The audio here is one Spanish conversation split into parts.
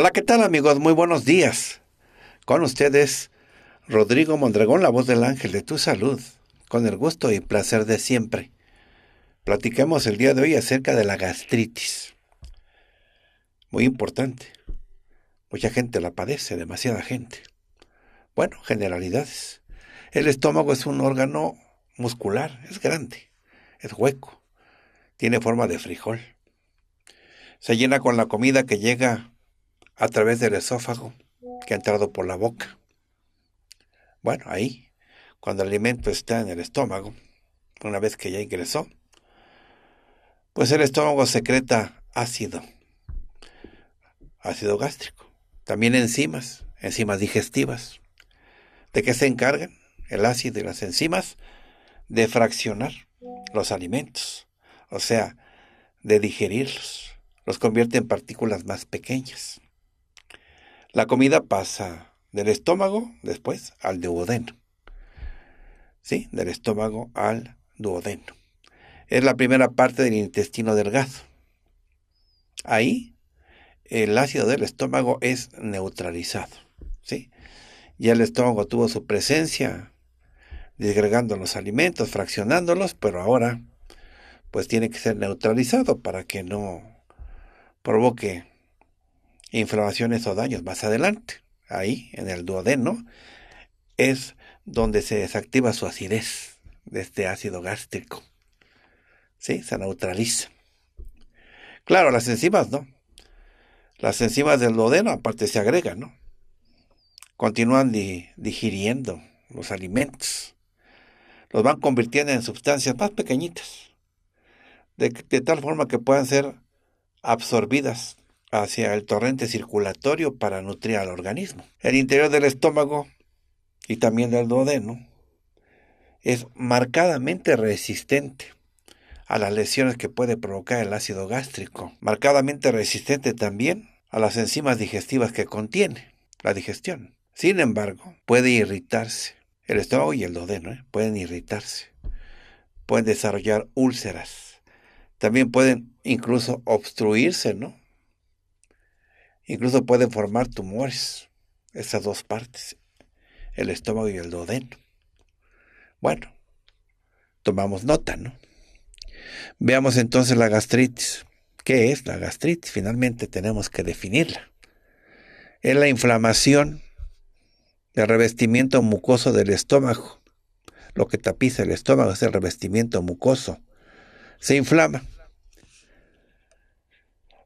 Hola, ¿qué tal amigos? Muy buenos días. Con ustedes, Rodrigo Mondragón, la voz del ángel de tu salud, con el gusto y placer de siempre. Platiquemos el día de hoy acerca de la gastritis. Muy importante. Mucha gente la padece, demasiada gente. Bueno, generalidades. El estómago es un órgano muscular, es grande, es hueco, tiene forma de frijol. Se llena con la comida que llega a través del esófago que ha entrado por la boca. Bueno, ahí, cuando el alimento está en el estómago, una vez que ya ingresó, pues el estómago secreta ácido, ácido gástrico, también enzimas, enzimas digestivas. ¿De qué se encargan? El ácido y las enzimas de fraccionar los alimentos, o sea, de digerirlos, los convierte en partículas más pequeñas. La comida pasa del estómago después al duodeno. ¿Sí? Del estómago al duodeno. Es la primera parte del intestino delgado. Ahí el ácido del estómago es neutralizado. ¿Sí? Ya el estómago tuvo su presencia disgregando los alimentos, fraccionándolos, pero ahora pues tiene que ser neutralizado para que no provoque inflamaciones o daños más adelante, ahí en el duodeno, es donde se desactiva su acidez de este ácido gástrico. ¿Sí? Se neutraliza. Claro, las enzimas no. Las enzimas del duodeno aparte se agregan, ¿no? Continúan digiriendo los alimentos. Los van convirtiendo en sustancias más pequeñitas, de tal forma que puedan ser absorbidas hacia el torrente circulatorio para nutrir al organismo. El interior del estómago y también del duodeno es marcadamente resistente a las lesiones que puede provocar el ácido gástrico, marcadamente resistente también a las enzimas digestivas que contiene la digestión. Sin embargo, puede irritarse. El estómago y el duodeno ¿eh? pueden irritarse, pueden desarrollar úlceras, también pueden incluso obstruirse, ¿no? Incluso pueden formar tumores, esas dos partes, el estómago y el duodeno. Bueno, tomamos nota, ¿no? Veamos entonces la gastritis. ¿Qué es la gastritis? Finalmente tenemos que definirla. Es la inflamación del revestimiento mucoso del estómago. Lo que tapiza el estómago es el revestimiento mucoso. Se inflama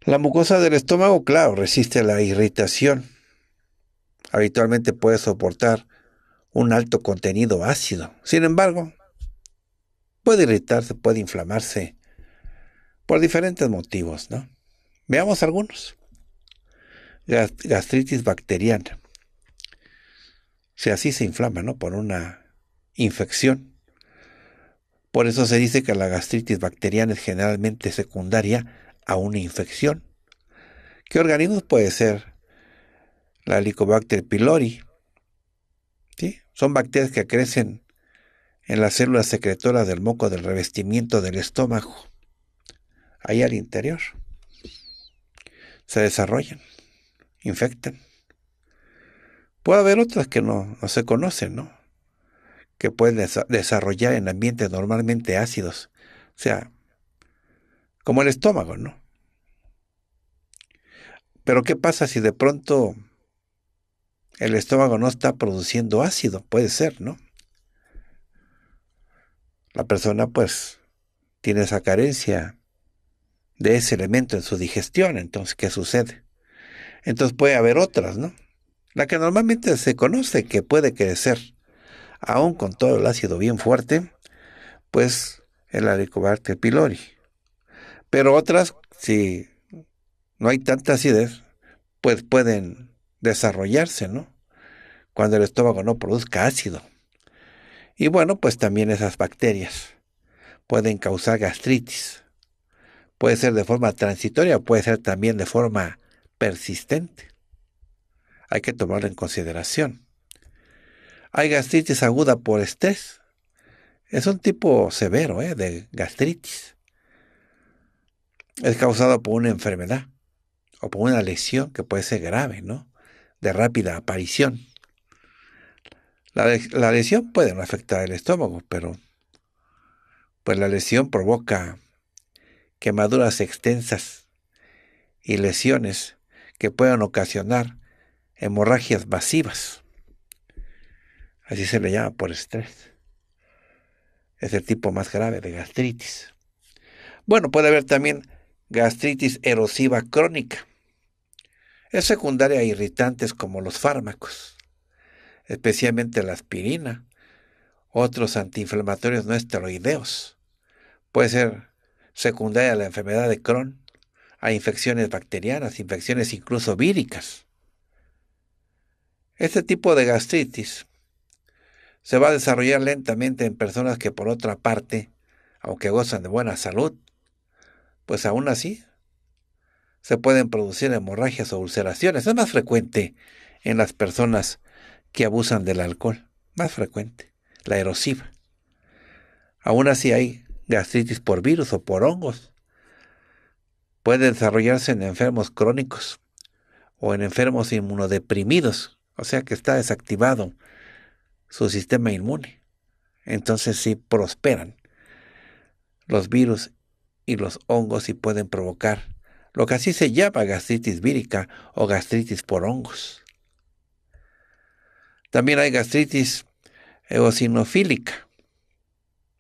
la mucosa del estómago, claro, resiste a la irritación. Habitualmente puede soportar un alto contenido ácido. Sin embargo, puede irritarse, puede inflamarse por diferentes motivos, ¿no? Veamos algunos. Gastritis bacteriana. Si así se inflama, ¿no? Por una infección. Por eso se dice que la gastritis bacteriana es generalmente secundaria a una infección. ¿Qué organismos puede ser? La Helicobacter pylori. ¿sí? Son bacterias que crecen en las células secretoras del moco del revestimiento del estómago, ahí al interior. Se desarrollan, infectan. Puede haber otras que no, se conocen, ¿no? Que pueden desarrollar en ambientes normalmente ácidos, o sea, como el estómago, ¿no? Pero ¿qué pasa si de pronto el estómago no está produciendo ácido? Puede ser, ¿no? La persona pues tiene esa carencia de ese elemento en su digestión, entonces ¿qué sucede? Entonces puede haber otras, ¿no? La que normalmente se conoce que puede crecer, aún con todo el ácido bien fuerte, pues el Helicobacter pylori pero otras, si no hay tanta acidez, pues pueden desarrollarse, ¿no? Cuando el estómago no produzca ácido. Y bueno, pues también esas bacterias pueden causar gastritis. Puede ser de forma transitoria, puede ser también de forma persistente. Hay que tomarlo en consideración. Hay gastritis aguda por estrés. Es un tipo severo ¿eh? de gastritis es causado por una enfermedad o por una lesión que puede ser grave, ¿no? De rápida aparición. La, lesión puede no afectar el estómago, pero pues la lesión provoca quemaduras extensas y lesiones que puedan ocasionar hemorragias masivas. Así se le llama por estrés. Es el tipo más grave de gastritis. Bueno, puede haber también gastritis erosiva crónica. Es secundaria a irritantes como los fármacos, especialmente la aspirina, otros antiinflamatorios no esteroideos. Puede ser secundaria a la enfermedad de Crohn, a infecciones bacterianas, infecciones incluso víricas. Este tipo de gastritis se va a desarrollar lentamente en personas que por otra parte, aunque gozan de buena salud, pues aún así se pueden producir hemorragias o ulceraciones. Es más frecuente en las personas que abusan del alcohol, más frecuente, la erosiva. Aún así hay gastritis por virus o por hongos. Puede desarrollarse en enfermos crónicos o en enfermos inmunodeprimidos, o sea que está desactivado su sistema inmune. Entonces sí prosperan los virus y los hongos y pueden provocar lo que así se llama gastritis vírica o gastritis por hongos. También hay gastritis eosinofílica.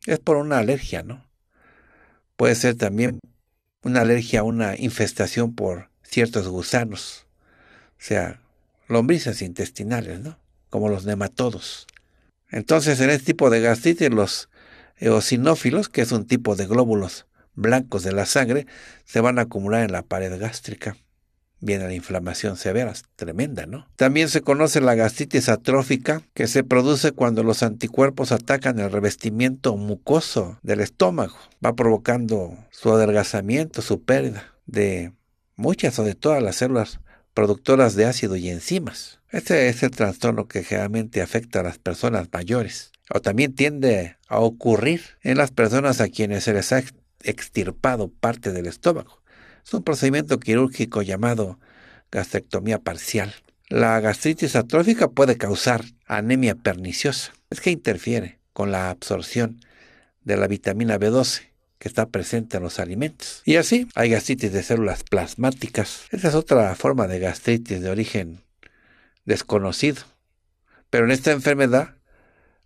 Es por una alergia, ¿no? Puede ser también una alergia a una infestación por ciertos gusanos, o sea, lombrices intestinales, ¿no? Como los nematodos. Entonces, en este tipo de gastritis, los eosinófilos, que es un tipo de glóbulos blancos de la sangre se van a acumular en la pared gástrica. Viene la inflamación severa, tremenda, ¿no? También se conoce la gastritis atrófica, que se produce cuando los anticuerpos atacan el revestimiento mucoso del estómago. Va provocando su adelgazamiento, su pérdida de muchas o de todas las células productoras de ácido y enzimas. Este es el trastorno que generalmente afecta a las personas mayores o también tiende a ocurrir en las personas a quienes se les extirpado parte del estómago. Es un procedimiento quirúrgico llamado gastrectomía parcial. La gastritis atrófica puede causar anemia perniciosa. Es que interfiere con la absorción de la vitamina B12 que está presente en los alimentos. Y así hay gastritis de células plasmáticas. Esa es otra forma de gastritis de origen desconocido. Pero en esta enfermedad,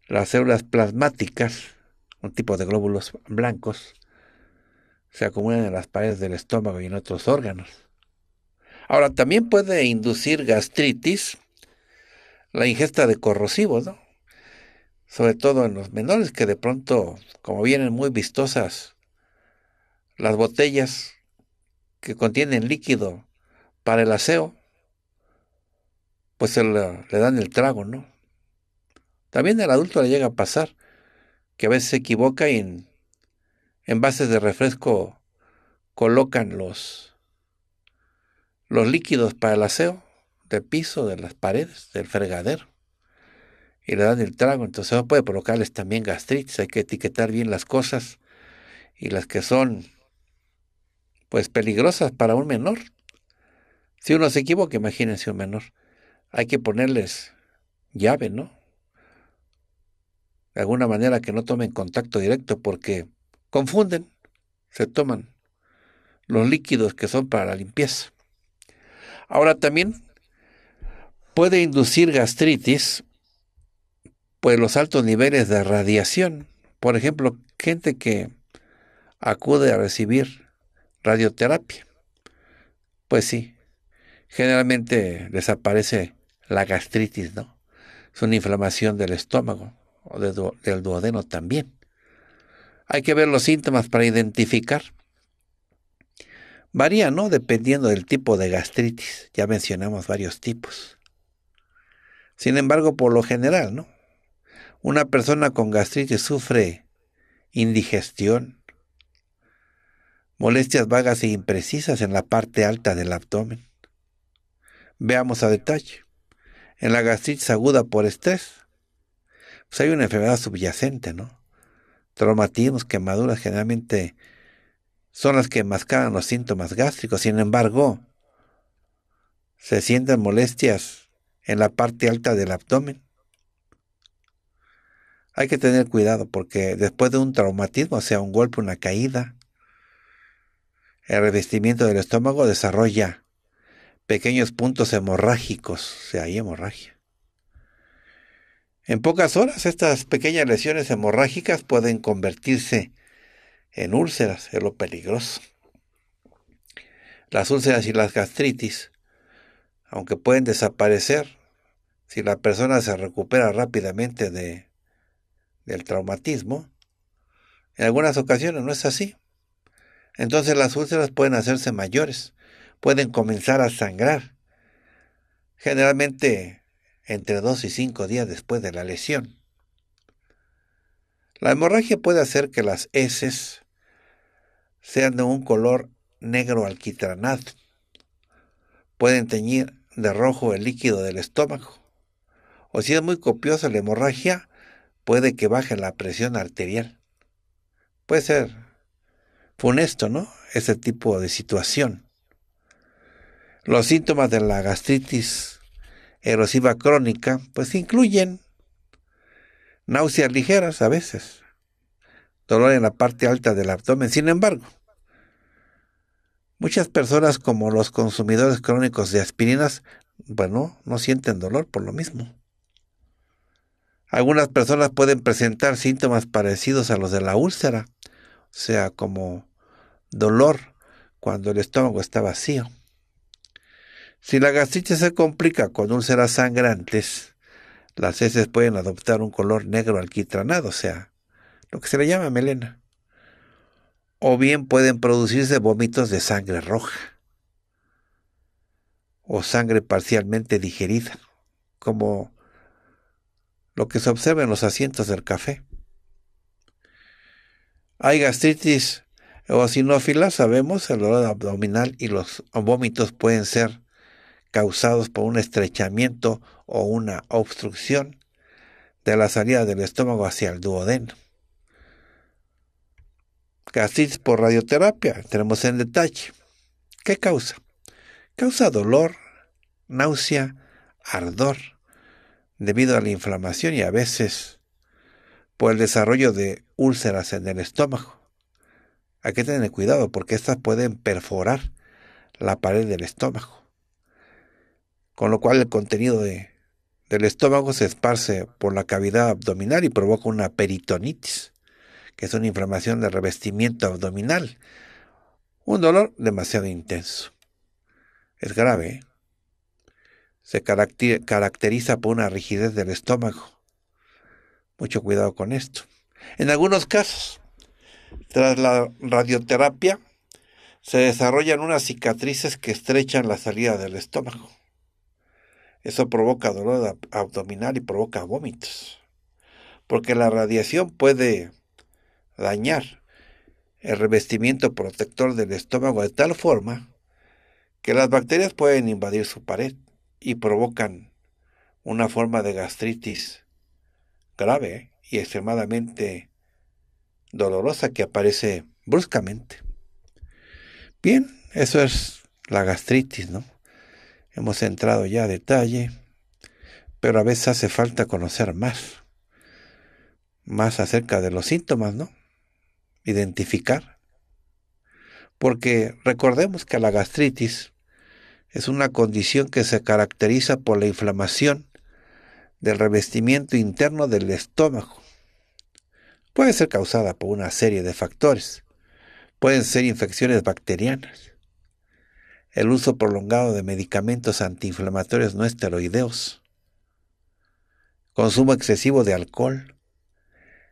las células plasmáticas, un tipo de glóbulos blancos, se acumulan en las paredes del estómago y en otros órganos. Ahora, también puede inducir gastritis la ingesta de corrosivos, ¿no? Sobre todo en los menores que de pronto, como vienen muy vistosas, las botellas que contienen líquido para el aseo, pues se le, dan el trago, ¿no? También al adulto le llega a pasar que a veces se equivoca en envases de refresco colocan los, líquidos para el aseo del piso, de las paredes, del fregadero. Y le dan el trago, entonces puede provocarles también gastritis. Hay que etiquetar bien las cosas y las que son pues peligrosas para un menor. Si uno se equivoca, imagínense un menor. Hay que ponerles llave, ¿no? De alguna manera que no tomen contacto directo porque confunden, se toman los líquidos que son para la limpieza. Ahora también puede inducir gastritis, pues los altos niveles de radiación. Por ejemplo, gente que acude a recibir radioterapia. Pues sí, generalmente desaparece la gastritis, ¿no? Es una inflamación del estómago o del duodeno también. Hay que ver los síntomas para identificar. Varía, ¿no? Dependiendo del tipo de gastritis. Ya mencionamos varios tipos. Sin embargo, por lo general, ¿no? Una persona con gastritis sufre indigestión, molestias vagas e imprecisas en la parte alta del abdomen. Veamos a detalle. En la gastritis aguda por estrés, pues hay una enfermedad subyacente, ¿no? traumatismos, quemaduras, generalmente son las que enmascaran los síntomas gástricos. Sin embargo, se sienten molestias en la parte alta del abdomen. Hay que tener cuidado porque después de un traumatismo, sea, un golpe, una caída, el revestimiento del estómago desarrolla pequeños puntos hemorrágicos, o sea, hay hemorragia. En pocas horas estas pequeñas lesiones hemorrágicas pueden convertirse en úlceras, es lo peligroso. Las úlceras y las gastritis, aunque pueden desaparecer si la persona se recupera rápidamente de, del traumatismo, en algunas ocasiones no es así. Entonces las úlceras pueden hacerse mayores, pueden comenzar a sangrar. Generalmente entre dos y cinco días después de la lesión. La hemorragia puede hacer que las heces sean de un color negro alquitranado. Pueden teñir de rojo el líquido del estómago. O si es muy copiosa la hemorragia, puede que baje la presión arterial. Puede ser funesto, ¿no? Ese tipo de situación. Los síntomas de la gastritis erosiva crónica, pues incluyen náuseas ligeras a veces, dolor en la parte alta del abdomen. Sin embargo, muchas personas como los consumidores crónicos de aspirinas, bueno, no sienten dolor por lo mismo. Algunas personas pueden presentar síntomas parecidos a los de la úlcera, o sea, como dolor cuando el estómago está vacío si la gastritis se complica con úlceras sangrantes, las heces pueden adoptar un color negro alquitranado, o sea, lo que se le llama melena. O bien pueden producirse vómitos de sangre roja o sangre parcialmente digerida, como lo que se observa en los asientos del café. Hay gastritis eosinófila, sabemos, el dolor abdominal y los vómitos pueden ser causados por un estrechamiento o una obstrucción de la salida del estómago hacia el duodeno. Gastritis por radioterapia, tenemos en detalle. ¿Qué causa? Causa dolor, náusea, ardor, debido a la inflamación y a veces por el desarrollo de úlceras en el estómago. Hay que tener cuidado porque estas pueden perforar la pared del estómago con lo cual el contenido del estómago se esparce por la cavidad abdominal y provoca una peritonitis, que es una inflamación de revestimiento abdominal, un dolor demasiado intenso. Es grave. ¿eh? Se caracteriza por una rigidez del estómago. Mucho cuidado con esto. En algunos casos, tras la radioterapia, se desarrollan unas cicatrices que estrechan la salida del estómago. Eso provoca dolor abdominal y provoca vómitos, porque la radiación puede dañar el revestimiento protector del estómago de tal forma que las bacterias pueden invadir su pared y provocan una forma de gastritis grave y extremadamente dolorosa que aparece bruscamente. Bien, eso es la gastritis, ¿no? Hemos entrado ya a detalle, pero a veces hace falta conocer más, más acerca de los síntomas, ¿no? Identificar. Porque recordemos que la gastritis es una condición que se caracteriza por la inflamación del revestimiento interno del estómago. Puede ser causada por una serie de factores. Pueden ser infecciones bacterianas, el uso prolongado de medicamentos antiinflamatorios no esteroideos, consumo excesivo de alcohol,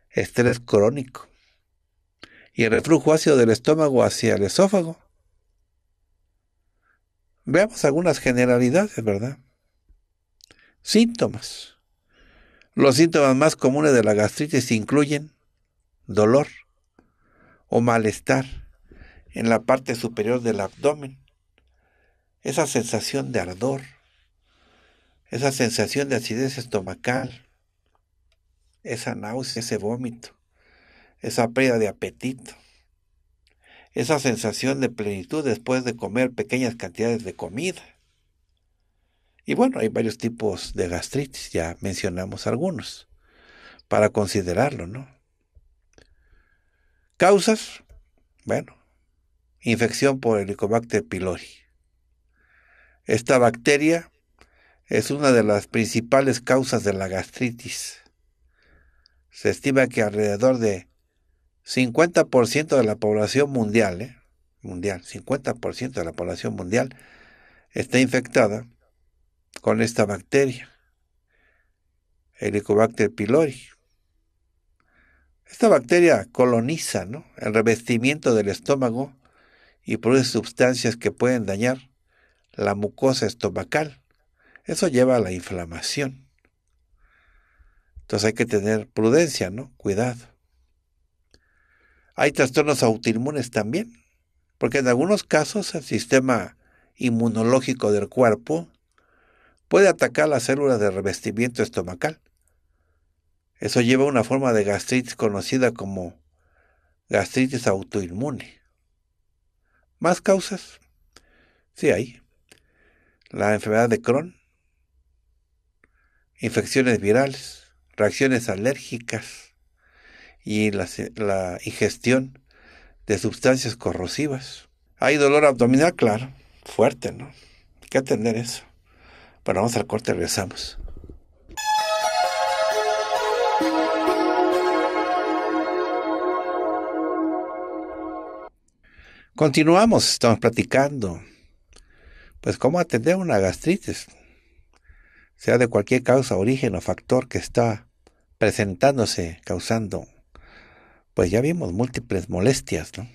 estrés crónico y el reflujo ácido del estómago hacia el esófago. Veamos algunas generalidades, ¿verdad? Síntomas. Los síntomas más comunes de la gastritis incluyen dolor o malestar en la parte superior del abdomen, esa sensación de ardor, esa sensación de acidez estomacal, esa náusea, ese vómito, esa pérdida de apetito, esa sensación de plenitud después de comer pequeñas cantidades de comida. Y bueno, hay varios tipos de gastritis, ya mencionamos algunos, para considerarlo, ¿no? Causas, bueno, infección por Helicobacter pylori esta bacteria es una de las principales causas de la gastritis. Se estima que alrededor de 50% de la población mundial, eh, mundial, 50% de la población mundial está infectada con esta bacteria, Helicobacter pylori. Esta bacteria coloniza el revestimiento del estómago y produce sustancias que pueden dañar la mucosa estomacal. Eso lleva a la inflamación. Entonces hay que tener prudencia, ¿no? Cuidado. Hay trastornos autoinmunes también, porque en algunos casos el sistema inmunológico del cuerpo puede atacar las células de revestimiento estomacal. Eso lleva a una forma de gastritis conocida como gastritis autoinmune. ¿Más causas? Sí hay la enfermedad de Crohn, infecciones virales, reacciones alérgicas y la, ingestión de sustancias corrosivas. Hay dolor abdominal, claro, fuerte, ¿no? Hay que atender eso. Bueno, vamos al corte, regresamos. Continuamos, estamos platicando pues cómo atender una gastritis, sea de cualquier causa, origen o factor que está presentándose, causando, pues ya vimos múltiples molestias, ¿no?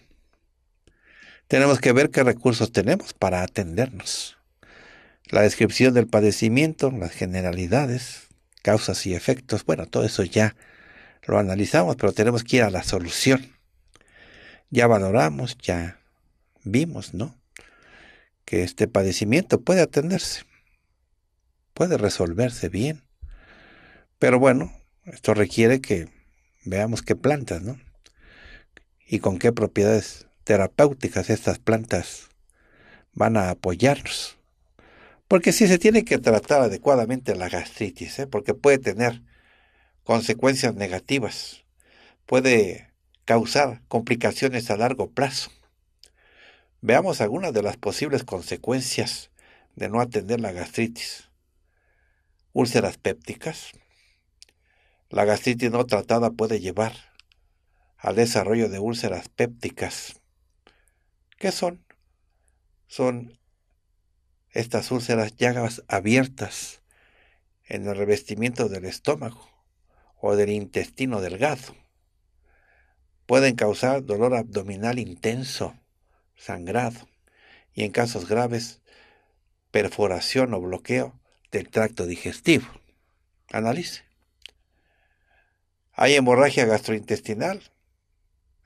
Tenemos que ver qué recursos tenemos para atendernos. La descripción del padecimiento, las generalidades, causas y efectos, bueno, todo eso ya lo analizamos, pero tenemos que ir a la solución. Ya valoramos, ya vimos, ¿no? que este padecimiento puede atenderse, puede resolverse bien. Pero bueno, esto requiere que veamos qué plantas, ¿no? Y con qué propiedades terapéuticas estas plantas van a apoyarnos. Porque si se tiene que tratar adecuadamente la gastritis, ¿eh? porque puede tener consecuencias negativas, puede causar complicaciones a largo plazo. Veamos algunas de las posibles consecuencias de no atender la gastritis. Úlceras pépticas. La gastritis no tratada puede llevar al desarrollo de úlceras pépticas. ¿Qué son? Son estas úlceras llagas abiertas en el revestimiento del estómago o del intestino delgado. Pueden causar dolor abdominal intenso, sangrado y en casos graves perforación o bloqueo del tracto digestivo. Analice. Hay hemorragia gastrointestinal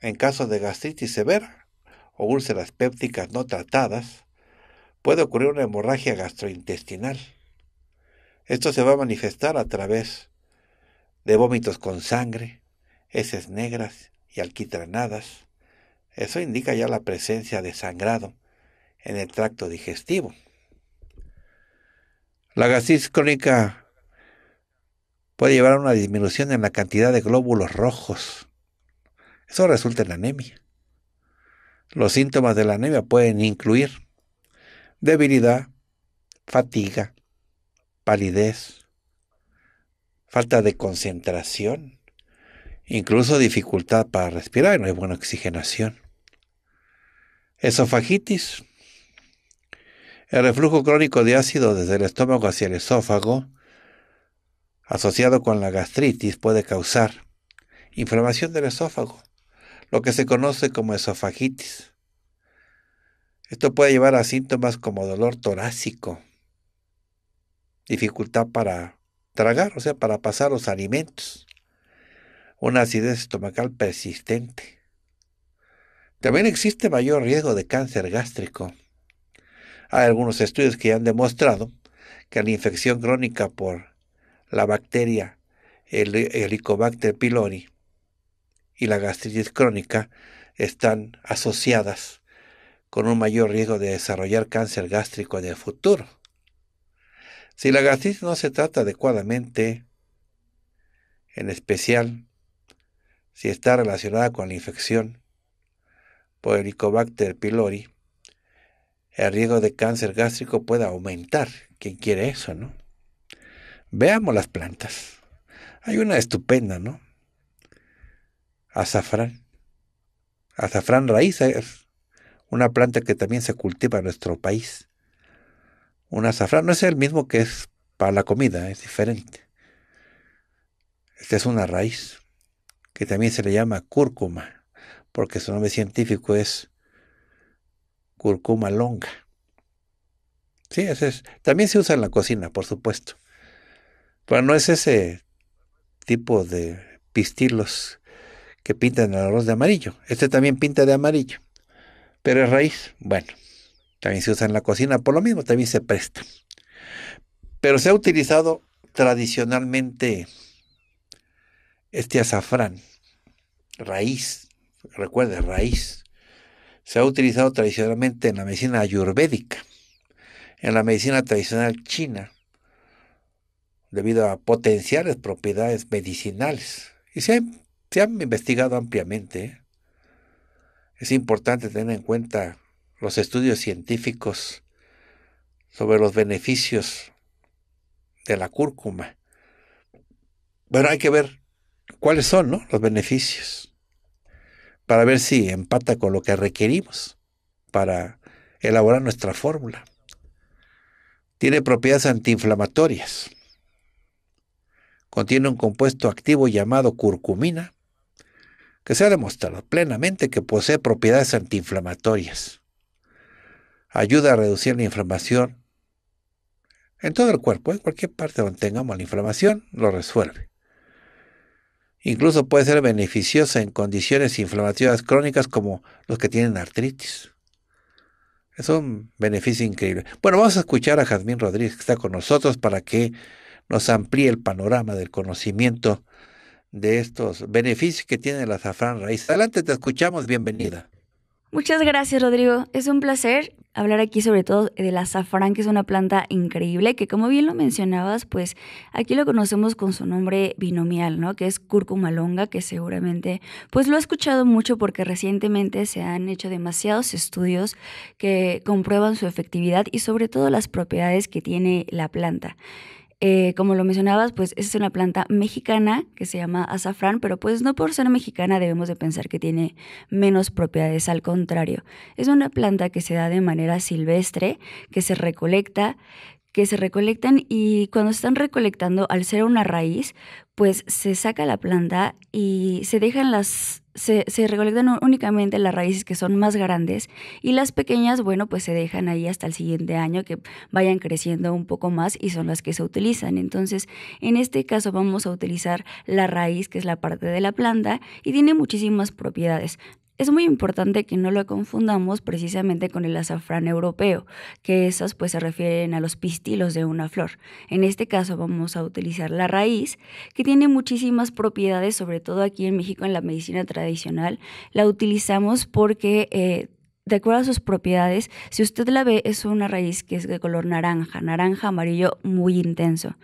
en casos de gastritis severa o úlceras pépticas no tratadas. Puede ocurrir una hemorragia gastrointestinal. Esto se va a manifestar a través de vómitos con sangre, heces negras y alquitranadas, eso indica ya la presencia de sangrado en el tracto digestivo. La gastritis crónica puede llevar a una disminución en la cantidad de glóbulos rojos. Eso resulta en anemia. Los síntomas de la anemia pueden incluir debilidad, fatiga, palidez, falta de concentración, incluso dificultad para respirar, y no hay buena oxigenación. Esofagitis. El reflujo crónico de ácido desde el estómago hacia el esófago, asociado con la gastritis, puede causar inflamación del esófago, lo que se conoce como esofagitis. Esto puede llevar a síntomas como dolor torácico, dificultad para tragar, o sea, para pasar los alimentos, una acidez estomacal persistente también existe mayor riesgo de cáncer gástrico. Hay algunos estudios que han demostrado que la infección crónica por la bacteria Helicobacter pylori y la gastritis crónica están asociadas con un mayor riesgo de desarrollar cáncer gástrico en el futuro. Si la gastritis no se trata adecuadamente, en especial si está relacionada con la infección o Helicobacter pylori, el riesgo de cáncer gástrico puede aumentar. ¿Quién quiere eso, no? Veamos las plantas. Hay una estupenda, ¿no? Azafrán. Azafrán raíz, es una planta que también se cultiva en nuestro país. Un azafrán no es el mismo que es para la comida, es diferente. Esta es una raíz que también se le llama cúrcuma porque su nombre científico es curcuma longa. Sí, ese es. También se usa en la cocina, por supuesto. Pero no es ese tipo de pistilos que pintan el arroz de amarillo. Este también pinta de amarillo. Pero es raíz. Bueno, también se usa en la cocina, por lo mismo también se presta. Pero se ha utilizado tradicionalmente este azafrán, raíz recuerde, raíz, se ha utilizado tradicionalmente en la medicina ayurvédica, en la medicina tradicional china, debido a potenciales propiedades medicinales. Y se, han, investigado ampliamente. ¿eh? Es importante tener en cuenta los estudios científicos sobre los beneficios de la cúrcuma. Pero hay que ver cuáles son los beneficios para ver si empata con lo que requerimos para elaborar nuestra fórmula. Tiene propiedades antiinflamatorias. Contiene un compuesto activo llamado curcumina, que se ha demostrado plenamente que posee propiedades antiinflamatorias. Ayuda a reducir la inflamación en todo el cuerpo, en cualquier parte donde tengamos la inflamación, lo resuelve. Incluso puede ser beneficiosa en condiciones inflamatorias crónicas como los que tienen artritis. Es un beneficio increíble. Bueno, vamos a escuchar a Jazmín Rodríguez que está con nosotros para que nos amplíe el panorama del conocimiento de estos beneficios que tiene la azafrán raíz. Adelante, te escuchamos, bienvenida. Muchas gracias, Rodrigo. Es un placer hablar aquí sobre todo de la azafrán, que es una planta increíble, que como bien lo mencionabas, pues aquí lo conocemos con su nombre binomial, ¿no? Que es cúrcuma longa, que seguramente pues lo he escuchado mucho porque recientemente se han hecho demasiados estudios que comprueban su efectividad y sobre todo las propiedades que tiene la planta. Eh, como lo mencionabas, pues es una planta mexicana que se llama azafrán, pero pues no por ser mexicana debemos de pensar que tiene menos propiedades, al contrario, es una planta que se da de manera silvestre, que se recolecta, que se recolectan y cuando están recolectando, al ser una raíz, pues se saca la planta y se dejan las, se, se recolectan únicamente las raíces que son más grandes y las pequeñas, bueno, pues se dejan ahí hasta el siguiente año que vayan creciendo un poco más y son las que se utilizan. Entonces, en este caso vamos a utilizar la raíz, que es la parte de la planta y tiene muchísimas propiedades es muy importante que no lo confundamos precisamente con el azafrán europeo, que esas pues se refieren a los pistilos de una flor. En este caso vamos a utilizar la raíz, que tiene muchísimas propiedades, sobre todo aquí en México en la medicina tradicional. La utilizamos porque eh, de acuerdo a sus propiedades, si usted la ve, es una raíz que es de color naranja, naranja amarillo muy intenso.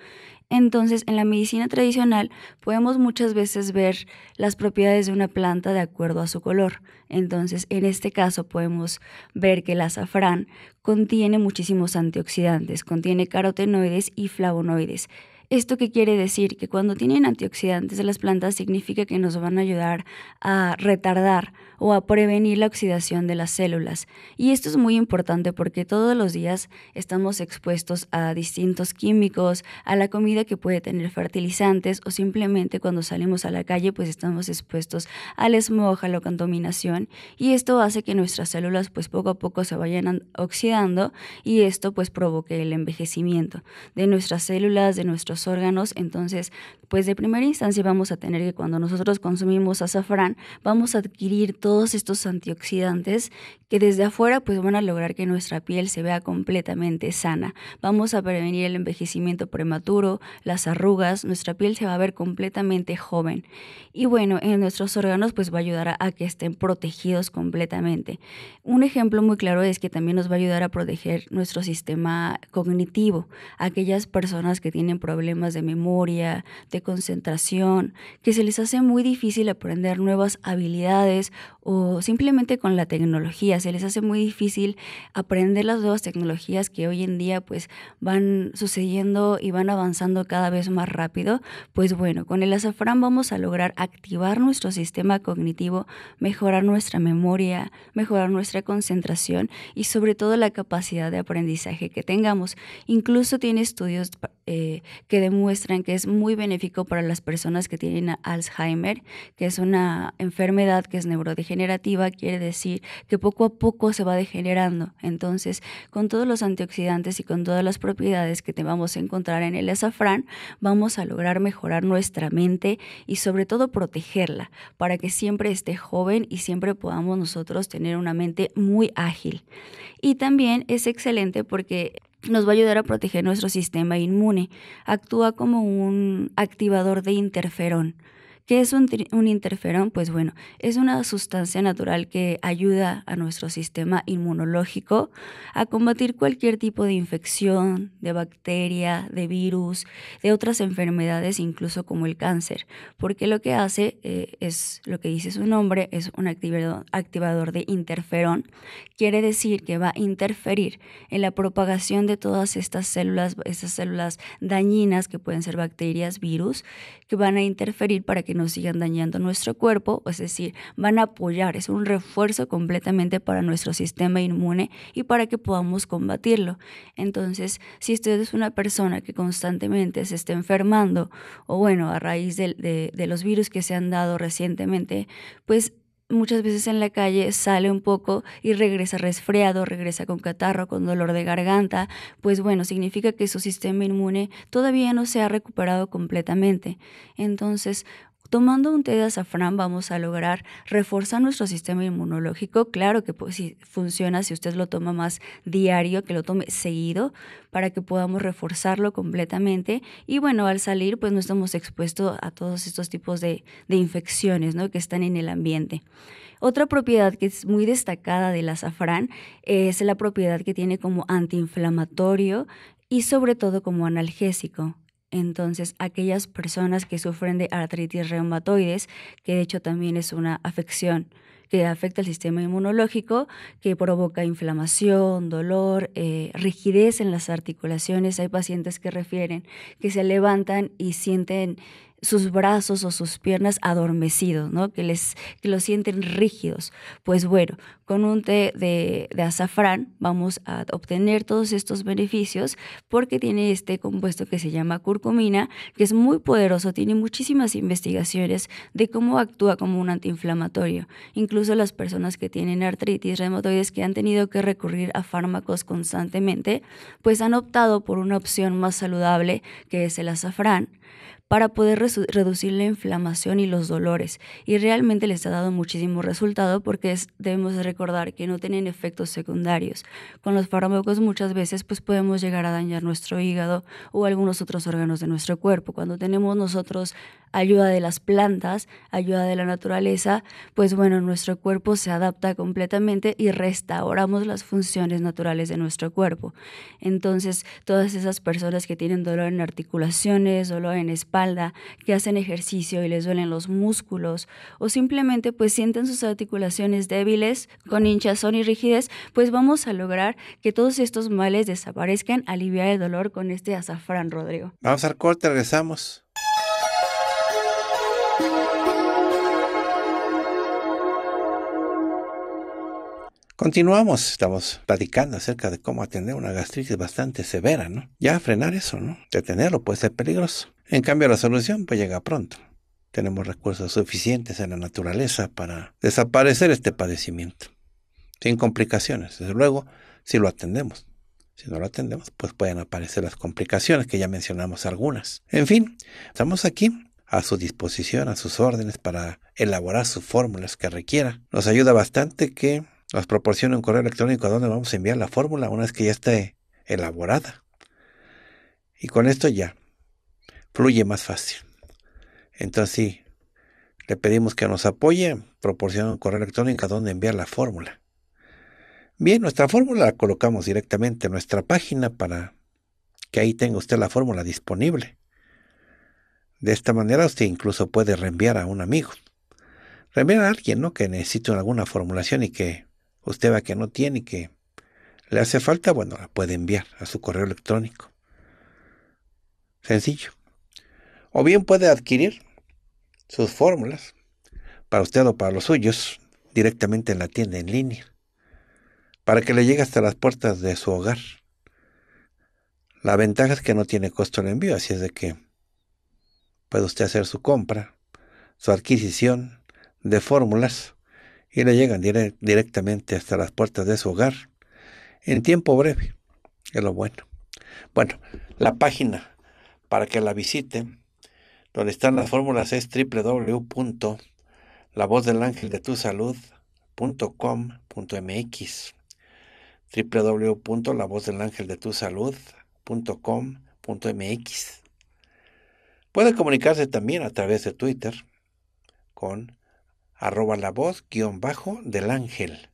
Entonces, en la medicina tradicional podemos muchas veces ver las propiedades de una planta de acuerdo a su color. Entonces, en este caso podemos ver que el azafrán contiene muchísimos antioxidantes, contiene carotenoides y flavonoides. ¿Esto qué quiere decir? Que cuando tienen antioxidantes las plantas significa que nos van a ayudar a retardar o a prevenir la oxidación de las células. Y esto es muy importante porque todos los días estamos expuestos a distintos químicos, a la comida que puede tener fertilizantes o simplemente cuando salimos a la calle pues estamos expuestos al smog, a la contaminación y esto hace que nuestras células pues poco a poco se vayan oxidando y esto pues provoque el envejecimiento de nuestras células, de nuestros órganos. Entonces, pues de primera instancia vamos a tener que cuando nosotros consumimos azafrán, vamos a adquirir todos estos antioxidantes que desde afuera pues van a lograr que nuestra piel se vea completamente sana. Vamos a prevenir el envejecimiento prematuro, las arrugas, nuestra piel se va a ver completamente joven. Y bueno, en nuestros órganos pues va a ayudar a, a que estén protegidos completamente. Un ejemplo muy claro es que también nos va a ayudar a proteger nuestro sistema cognitivo. Aquellas personas que tienen problemas problemas de memoria, de concentración, que se les hace muy difícil aprender nuevas habilidades o simplemente con la tecnología. Se les hace muy difícil aprender las nuevas tecnologías que hoy en día pues van sucediendo y van avanzando cada vez más rápido. Pues bueno, con el azafrán vamos a lograr activar nuestro sistema cognitivo, mejorar nuestra memoria, mejorar nuestra concentración y sobre todo la capacidad de aprendizaje que tengamos. Incluso tiene estudios eh, que demuestran que es muy benéfico para las personas que tienen Alzheimer, que es una enfermedad que es neurodegenerativa degenerativa quiere decir que poco a poco se va degenerando. Entonces, con todos los antioxidantes y con todas las propiedades que te vamos a encontrar en el azafrán, vamos a lograr mejorar nuestra mente y sobre todo protegerla para que siempre esté joven y siempre podamos nosotros tener una mente muy ágil. Y también es excelente porque nos va a ayudar a proteger nuestro sistema inmune. Actúa como un activador de interferón. ¿Qué es un, interferón? Pues bueno, es una sustancia natural que ayuda a nuestro sistema inmunológico a combatir cualquier tipo de infección, de bacteria, de virus, de otras enfermedades, incluso como el cáncer, porque lo que hace eh, es lo que dice su nombre, es un activador, activador de interferón. Quiere decir que va a interferir en la propagación de todas estas células, estas células dañinas que pueden ser bacterias, virus, que van a interferir para que no sigan dañando nuestro cuerpo, es decir, van a apoyar, es un refuerzo completamente para nuestro sistema inmune y para que podamos combatirlo. Entonces, si usted es una persona que constantemente se está enfermando o bueno, a raíz de los virus que se han dado recientemente, pues muchas veces en la calle sale un poco y regresa resfriado, regresa con catarro, con dolor de garganta, pues bueno, significa que su sistema inmune todavía no se ha recuperado completamente. Entonces, tomando un té de azafrán vamos a lograr reforzar nuestro sistema inmunológico. Claro que pues, si funciona si usted lo toma más diario, que lo tome seguido, para que podamos reforzarlo completamente. Y bueno, al salir, pues no estamos expuestos a todos estos tipos de, infecciones que están en el ambiente. Otra propiedad que es muy destacada del azafrán es la propiedad que tiene como antiinflamatorio y sobre todo como analgésico. Entonces, aquellas personas que sufren de artritis reumatoides, que de hecho también es una afección que afecta al sistema inmunológico, que provoca inflamación, dolor, eh, rigidez en las articulaciones. Hay pacientes que refieren que se levantan y sienten sus brazos o sus piernas adormecidos, ¿no? que, les, que los sienten rígidos. Pues bueno, con un té de, de, azafrán vamos a obtener todos estos beneficios porque tiene este compuesto que se llama curcumina, que es muy poderoso, tiene muchísimas investigaciones de cómo actúa como un antiinflamatorio. Incluso las personas que tienen artritis reumatoides que han tenido que recurrir a fármacos constantemente, pues han optado por una opción más saludable que es el azafrán para poder reducir la inflamación y los dolores. Y realmente les ha dado muchísimo resultado porque debemos recordar que no tienen efectos secundarios. Con los fármacos muchas veces pues podemos llegar a dañar nuestro hígado o algunos otros órganos de nuestro cuerpo. Cuando tenemos nosotros ayuda de las plantas, ayuda de la naturaleza, pues bueno, nuestro cuerpo se adapta completamente y restauramos las funciones naturales de nuestro cuerpo. Entonces, todas esas personas que tienen dolor en articulaciones, dolor en espalda, que hacen ejercicio y les duelen los músculos o simplemente pues sienten sus articulaciones débiles, con hinchazón y rigidez, pues vamos a lograr que todos estos males desaparezcan, aliviar el dolor con este azafrán, Rodrigo. Vamos al corte, regresamos. Continuamos, estamos platicando acerca de cómo atender una gastritis bastante severa, ¿no? Ya frenar eso, ¿no? Detenerlo puede ser peligroso. En cambio, la solución pues llega pronto. Tenemos recursos suficientes en la naturaleza para desaparecer este padecimiento, sin complicaciones, desde luego, si lo atendemos. Si no lo atendemos, pues pueden aparecer las complicaciones que ya mencionamos algunas. En fin, estamos aquí a su disposición, a sus órdenes para elaborar sus fórmulas que requiera. Nos ayuda bastante que nos proporciona un correo electrónico a donde vamos a enviar la fórmula una vez que ya esté elaborada. Y con esto ya fluye más fácil. Entonces le pedimos que nos apoye, proporciona un correo electrónico a donde enviar la fórmula. Bien, nuestra fórmula la colocamos directamente en nuestra página para que ahí tenga usted la fórmula disponible. De esta manera usted incluso puede reenviar a un amigo. Reenviar a alguien, ¿no? Que necesite alguna formulación y que Usted va que no tiene y que le hace falta, bueno, la puede enviar a su correo electrónico. Sencillo. O bien puede adquirir sus fórmulas para usted o para los suyos directamente en la tienda en línea, para que le llegue hasta las puertas de su hogar. La ventaja es que no tiene costo el envío, así es de que puede usted hacer su compra, su adquisición de fórmulas y le llegan directamente hasta las puertas de su hogar en tiempo breve. Es lo bueno. Bueno, la página para que la visite donde están las fórmulas es www.lavozdelangeldetusalud.com.mx www.lavozdelangeldetusalud.com.mx Puede comunicarse también a través de Twitter con arroba la voz guión bajo del ángel,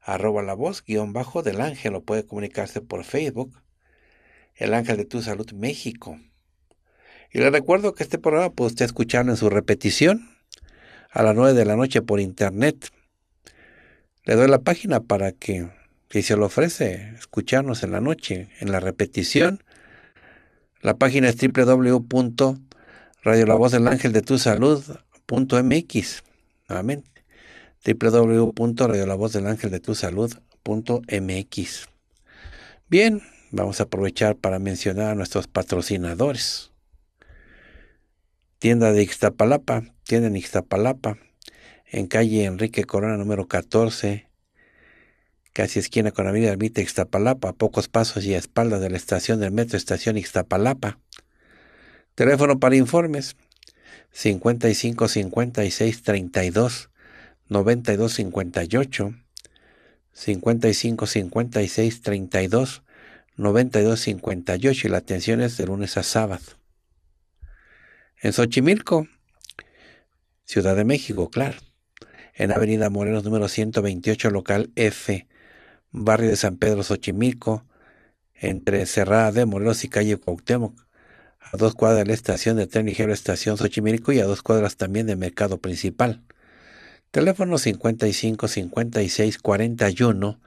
arroba la voz guión bajo del ángel, o puede comunicarse por Facebook, el ángel de tu salud México. Y le recuerdo que este programa puede usted escucharlo en su repetición a las 9 de la noche por internet. Le doy la página para que, si se lo ofrece, escucharnos en la noche, en la repetición. La página es www.radiolavozelangeldetusalud.mx. Nuevamente, salud.mx Bien, vamos a aprovechar para mencionar a nuestros patrocinadores. Tienda de Ixtapalapa, tienda en Ixtapalapa, en calle Enrique Corona número 14, casi esquina con Avenida Ermita Ixtapalapa, a pocos pasos y a espaldas de la estación del metro Estación Ixtapalapa. Teléfono para informes 55 56 32 92 58 55 56 32 92 58 y la atención es de lunes a sábado. En Xochimilco, Ciudad de México, claro. En Avenida Morelos número 128, local F, barrio de San Pedro Xochimilco, entre Cerrada de Morelos y calle Cuauhtémoc a dos cuadras de la estación de tren ligero Estación Xochimilco y a dos cuadras también de Mercado Principal. Teléfono 55 56 41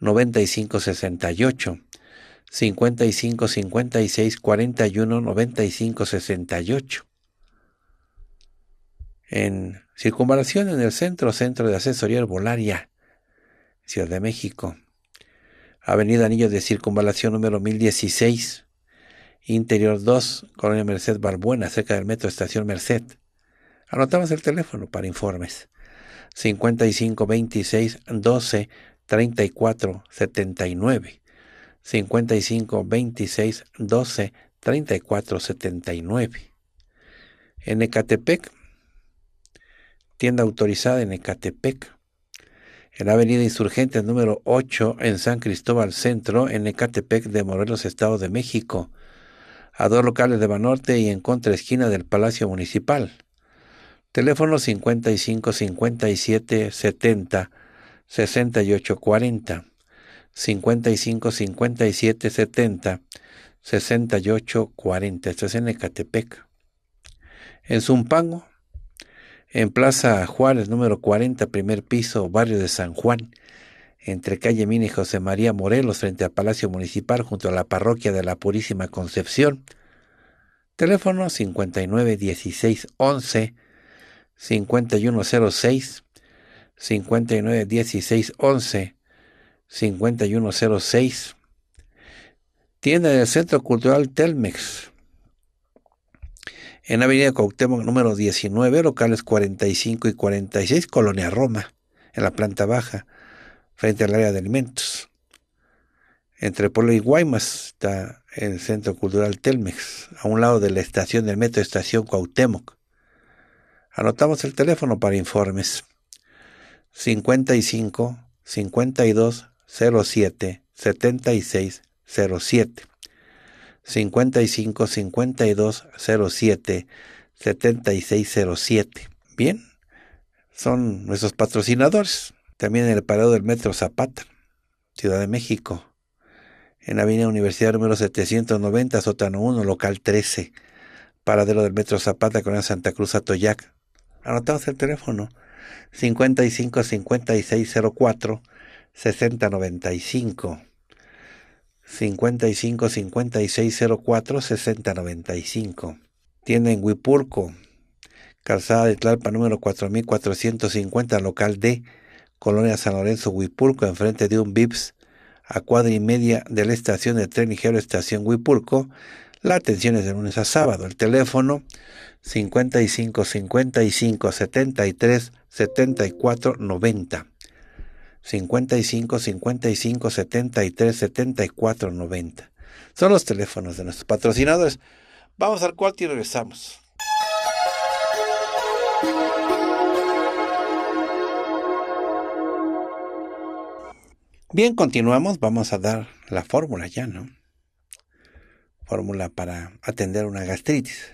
95 68. 55 56 41 95 68. En circunvalación en el centro, centro de asesoría herbolaria, Ciudad de México. Avenida Anillo de Circunvalación número 1016. Interior 2, Colonia Merced Barbuena, cerca del metro Estación Merced. Anotamos el teléfono para informes. 55 26 12 34 79. 55 26 12 34 79. En Ecatepec, tienda autorizada en Ecatepec. En la avenida Insurgente número 8 en San Cristóbal Centro, en Ecatepec de Morelos, Estado de México a dos locales de Banorte y en contra esquina del Palacio Municipal. Teléfono 55 57 70 68 40. 55 57 70 68 40. Esto es en Ecatepec. En Zumpango, en Plaza Juárez, número 40, primer piso, barrio de San Juan, entre calle Mina y José María Morelos, frente al Palacio Municipal, junto a la parroquia de la Purísima Concepción. Teléfono 591611 11 5106 59 11 5106 Tienda del Centro Cultural Telmex. En Avenida Cuauhtémoc número 19, locales 45 y 46, Colonia Roma, en la planta baja frente al área de alimentos. Entre Puebla y Guaymas está el Centro Cultural Telmex, a un lado de la estación del metro Estación Cuauhtémoc. Anotamos el teléfono para informes. 55 52 07 76 07 55 52 07 76 07 Bien, son nuestros patrocinadores también en el parado del Metro Zapata, Ciudad de México, en la Avenida Universidad número 790, sótano 1, local 13, paradero del Metro Zapata, con Santa Cruz Atoyac. Anotamos el teléfono 55 5604 6095. 55 5604 6095. Tienda en Huipulco, calzada de Tlalpa número 4450, local D Colonia San Lorenzo Huipulco, enfrente de un VIPS a cuadra y media de la estación de tren ligero Estación Huipulco. La atención es de lunes a sábado. El teléfono 55 55 73 74 90. 55 55 73 74 90. Son los teléfonos de nuestros patrocinadores. Vamos al cuarto y regresamos. Bien, continuamos. Vamos a dar la fórmula ya, ¿no? Fórmula para atender una gastritis.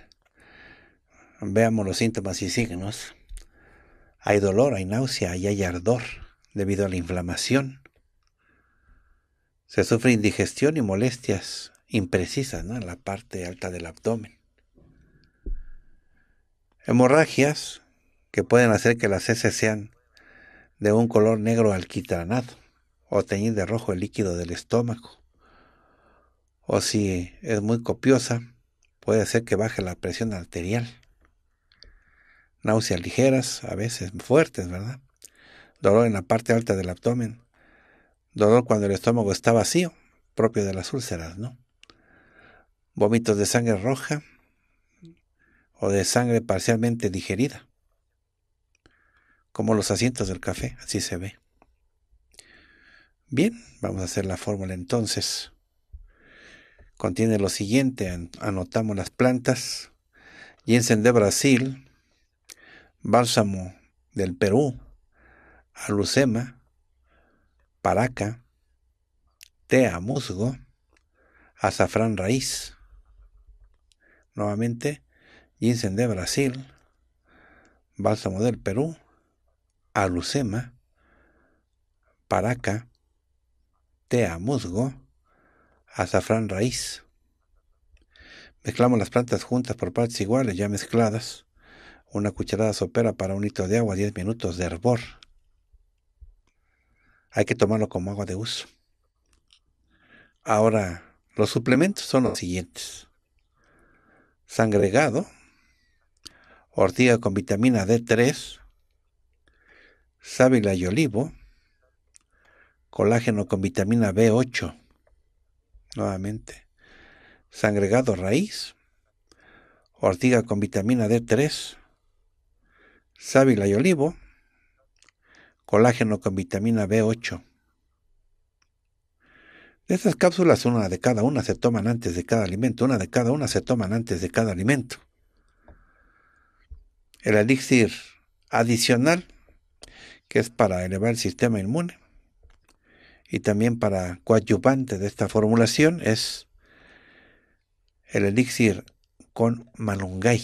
Veamos los síntomas y signos. Hay dolor, hay náusea y hay ardor debido a la inflamación. Se sufre indigestión y molestias imprecisas ¿no? en la parte alta del abdomen. Hemorragias que pueden hacer que las heces sean de un color negro alquitranado o teñir de rojo el líquido del estómago. O si es muy copiosa, puede ser que baje la presión arterial. Náuseas ligeras, a veces fuertes, ¿verdad? Dolor en la parte alta del abdomen. Dolor cuando el estómago está vacío, propio de las úlceras, ¿no? Vómitos de sangre roja o de sangre parcialmente digerida. Como los asientos del café, así se ve. Bien, vamos a hacer la fórmula entonces. Contiene lo siguiente, anotamos las plantas, ginseng de Brasil, bálsamo del Perú, alucema, paraca, tea musgo, azafrán raíz. Nuevamente, ginseng de Brasil, bálsamo del Perú, alucema, paraca, té musgo, azafrán raíz. Mezclamos las plantas juntas por partes iguales, ya mezcladas. Una cucharada sopera para un litro de agua, 10 minutos de hervor. Hay que tomarlo como agua de uso. Ahora, los suplementos son los siguientes. Sangregado, ortiga con vitamina D3, sábila y olivo, colágeno con vitamina B8, nuevamente, sangregado raíz, ortiga con vitamina D3, sábila y olivo, colágeno con vitamina B8. De estas cápsulas, una de cada una se toman antes de cada alimento, una de cada una se toman antes de cada alimento. El elixir adicional, que es para elevar el sistema inmune y también para coadyuvante de esta formulación es el elixir con malungay,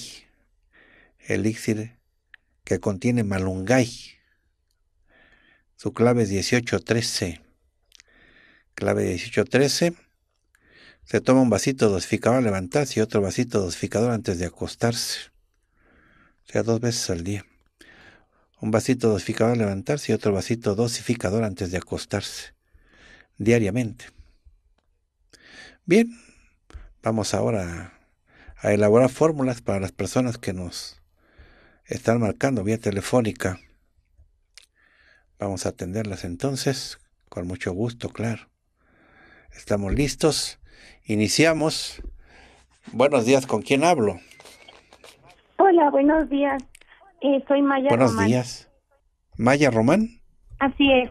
elixir que contiene malungay. Su clave es 1813. Clave 1813. Se toma un vasito dosificador al levantarse y otro vasito dosificador antes de acostarse. O sea, dos veces al día. Un vasito dosificador al levantarse y otro vasito dosificador antes de acostarse diariamente. Bien, vamos ahora a elaborar fórmulas para las personas que nos están marcando vía telefónica. Vamos a atenderlas entonces, con mucho gusto, claro. Estamos listos, iniciamos. Buenos días, ¿con quién hablo? Hola, buenos días. Eh, soy Maya Buenos días. ¿Maya Román? Así es.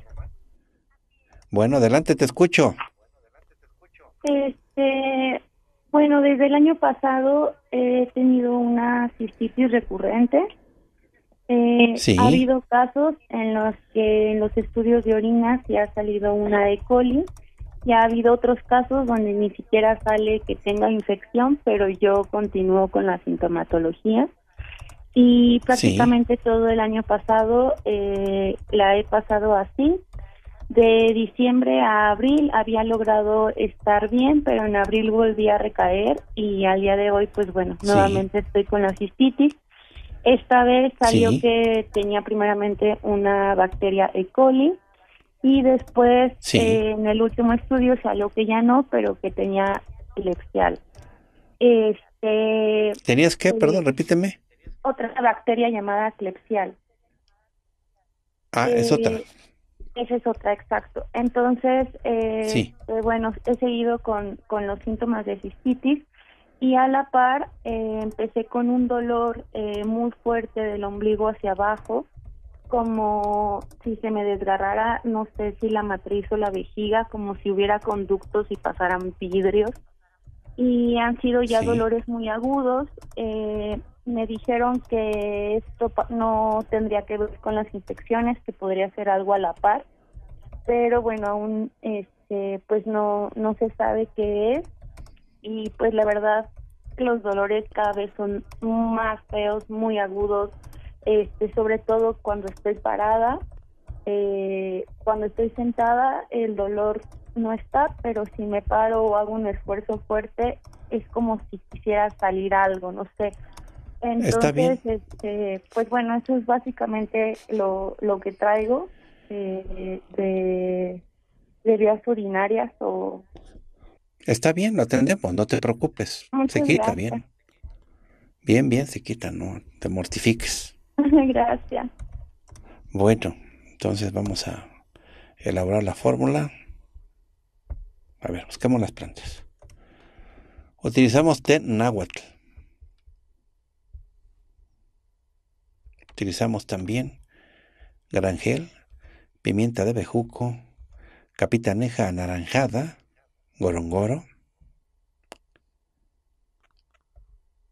Bueno, adelante, te escucho. Este, bueno, desde el año pasado he tenido una cistitis recurrente. Eh, ha habido casos en los que en los estudios de orina se ha salido una de coli y ha habido otros casos donde ni siquiera sale que tenga infección, pero yo continúo con la sintomatología. Y prácticamente todo el año pasado eh, la he pasado así, de diciembre a abril había logrado estar bien, pero en abril volví a recaer y al día de hoy, pues bueno, nuevamente estoy con la cistitis. Esta vez salió que tenía primeramente una bacteria E. coli y después eh, en el último estudio salió que ya no, pero que tenía lexial este, ¿Tenías qué? Eh, Perdón, repíteme. Otra bacteria llamada clepsial. Ah, es otra. Eh, esa es otra, exacto. Entonces, eh, eh, bueno, he seguido con, los síntomas de cistitis y a la par eh, empecé con un dolor muy fuerte del ombligo hacia abajo, como si se me desgarrara, no sé si la matriz o la vejiga, como si hubiera conductos y pasaran vidrios. Y han sido ya dolores muy agudos me dijeron que esto no tendría que ver con las infecciones, que podría ser algo a la par, pero bueno, aún este, pues no, no se sabe qué es y pues la verdad los dolores cada vez son más feos, muy agudos, este, sobre todo cuando estoy parada, eh, cuando estoy sentada el dolor no está, pero si me paro o hago un esfuerzo fuerte es como si quisiera salir algo, no sé entonces, bien. Este, pues bueno, eso es básicamente lo, que traigo eh, de, vías urinarias o... Está bien, lo atendemos, no te preocupes. se quita bien. Bien, bien, se quita, no te mortifiques. gracias. Bueno, entonces vamos a elaborar la fórmula. A ver, buscamos las plantas. Utilizamos té náhuatl utilizamos también granjel, pimienta de bejuco, capitaneja anaranjada, gorongoro,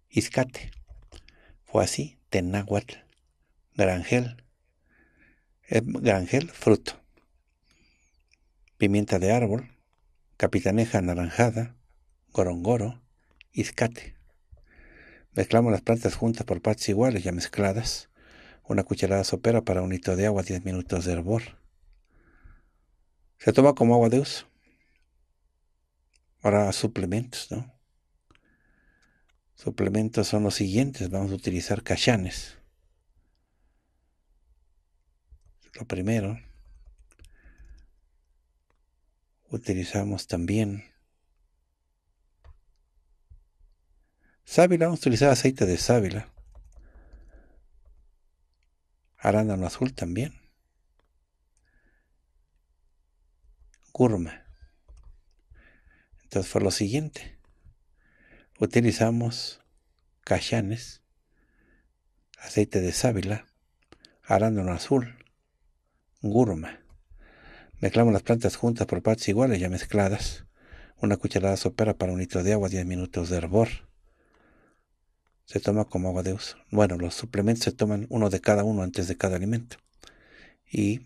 izcate, fue así, tenáhuatl, granjel, eh, granjel, fruto, pimienta de árbol, capitaneja anaranjada, gorongoro, izcate. Mezclamos las plantas juntas por partes iguales ya mezcladas una cucharada sopera para un litro de agua, 10 minutos de hervor. Se toma como agua de uso. Ahora suplementos, ¿no? Suplementos son los siguientes. Vamos a utilizar cachanes. Lo primero. Utilizamos también sábila. Vamos a utilizar aceite de sábila arándano azul también, gurma. Entonces fue lo siguiente. Utilizamos cachanes, aceite de sábila, arándano azul, gurma. Mezclamos las plantas juntas por partes iguales ya mezcladas. Una cucharada sopera para un litro de agua, 10 minutos de hervor se toma como agua de uso. Bueno, los suplementos se toman uno de cada uno antes de cada alimento. Y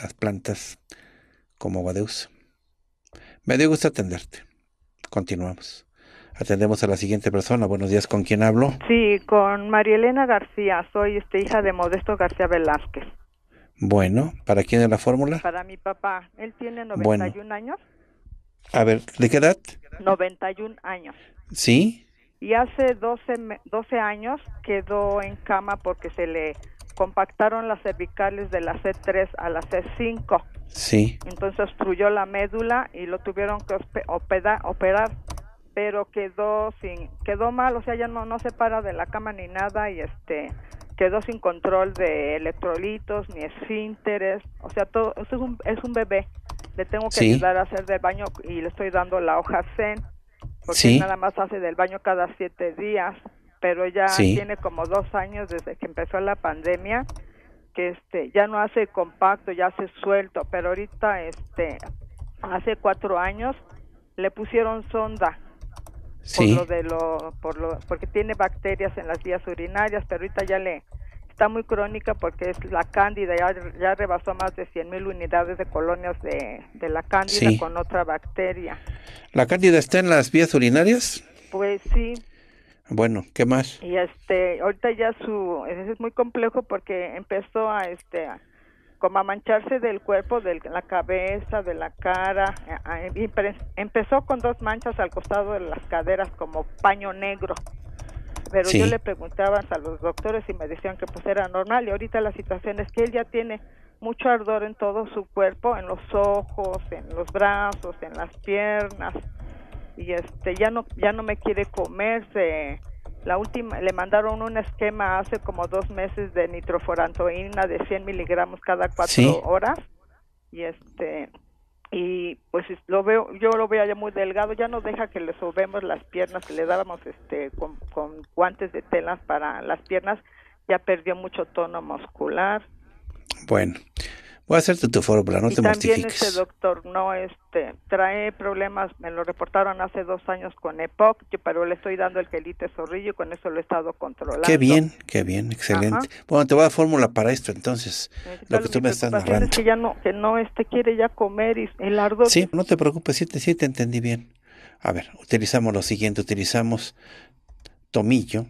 las plantas como agua de uso. Me dio gusto atenderte. Continuamos. Atendemos a la siguiente persona. Buenos días, ¿con quién hablo? Sí, con María Elena García. Soy este, hija de Modesto García Velázquez. Bueno, ¿para quién es la fórmula? Para mi papá. Él tiene 91 años. A ver, ¿de qué edad? 91 años. ¿Sí? y hace 12, 12 años quedó en cama porque se le compactaron las cervicales de la C3 a la C5. Sí. Entonces obstruyó la médula y lo tuvieron que operar, pero quedó sin quedó mal, o sea, ya no no se para de la cama ni nada y este quedó sin control de electrolitos ni esfínteres, o sea, todo es un, es un bebé. Le tengo que ayudar a hacer de baño y le estoy dando la hoja zen porque nada más hace del baño cada siete días, pero ya tiene como dos años desde que empezó la pandemia que este ya no hace compacto, ya hace suelto, pero ahorita este hace cuatro años le pusieron sonda por lo de lo por lo porque tiene bacterias en las vías urinarias, pero ahorita ya le está muy crónica porque es la cándida, ya, rebasó más de mil unidades de colonias de, la cándida con otra bacteria. ¿La cándida está en las vías urinarias? Pues sí. Bueno, ¿qué más? Y este, ahorita ya su, es muy complejo porque empezó a este, como a mancharse del cuerpo, de la cabeza, de la cara. Empezó con dos manchas al costado de las caderas como paño negro pero yo le preguntaba a los doctores y me decían que pues era normal y ahorita la situación es que él ya tiene mucho ardor en todo su cuerpo, en los ojos, en los brazos, en las piernas y este ya no ya no me quiere comerse la última le mandaron un esquema hace como dos meses de nitroforantoína de 100 miligramos cada cuatro horas y este y pues lo veo yo lo veo ya muy delgado ya no deja que le sobemos las piernas que le dábamos este con, con guantes de telas para las piernas ya perdió mucho tono muscular bueno Voy a hacerte tu fórmula, no y te también Este doctor no este, trae problemas, me lo reportaron hace dos años con EPOC, pero le estoy dando el gelite zorrillo y con eso lo he estado controlando. Qué bien, qué bien, excelente. Bueno, te voy a dar fórmula para esto entonces, lo que tú me estás narrando. Es que ya no, que no este, quiere ya comer el ardor. Sí, no te preocupes, sí te, sí te entendí bien. A ver, utilizamos lo siguiente, utilizamos tomillo,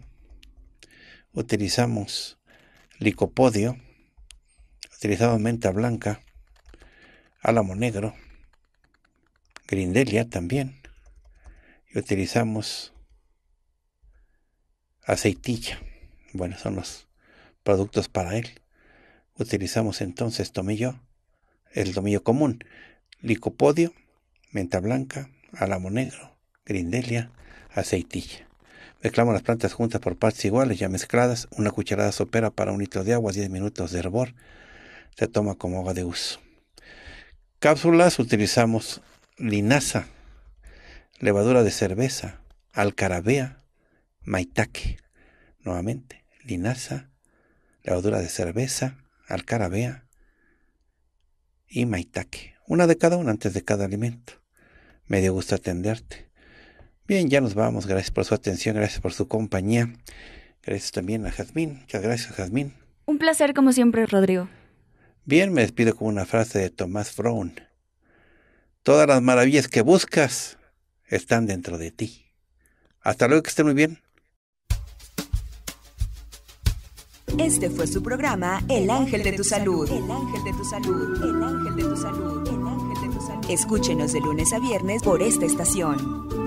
utilizamos licopodio, ...utilizamos menta blanca, álamo negro, grindelia también. Y utilizamos aceitilla. Bueno, son los productos para él. Utilizamos entonces tomillo, el tomillo común, licopodio, menta blanca, álamo negro, grindelia, aceitilla. Mezclamos las plantas juntas por partes iguales, ya mezcladas, una cucharada sopera para un litro de agua, 10 minutos de hervor, se toma como agua de uso. Cápsulas utilizamos linaza, levadura de cerveza, alcarabea, maitaque. Nuevamente, linaza, levadura de cerveza, alcarabea y maitaque. Una de cada una antes de cada alimento. Me dio gusto atenderte. Bien, ya nos vamos. Gracias por su atención, gracias por su compañía. Gracias también a Jazmín. Muchas gracias, Jazmín. Un placer como siempre, Rodrigo. Bien, me despido con una frase de Tomás Brown. Todas las maravillas que buscas están dentro de ti. Hasta luego, que esté muy bien. Este fue su programa El Ángel de tu Salud. El Ángel de tu Salud. El Ángel de tu Salud. El Ángel de tu Salud. Escúchenos de lunes a viernes por esta estación.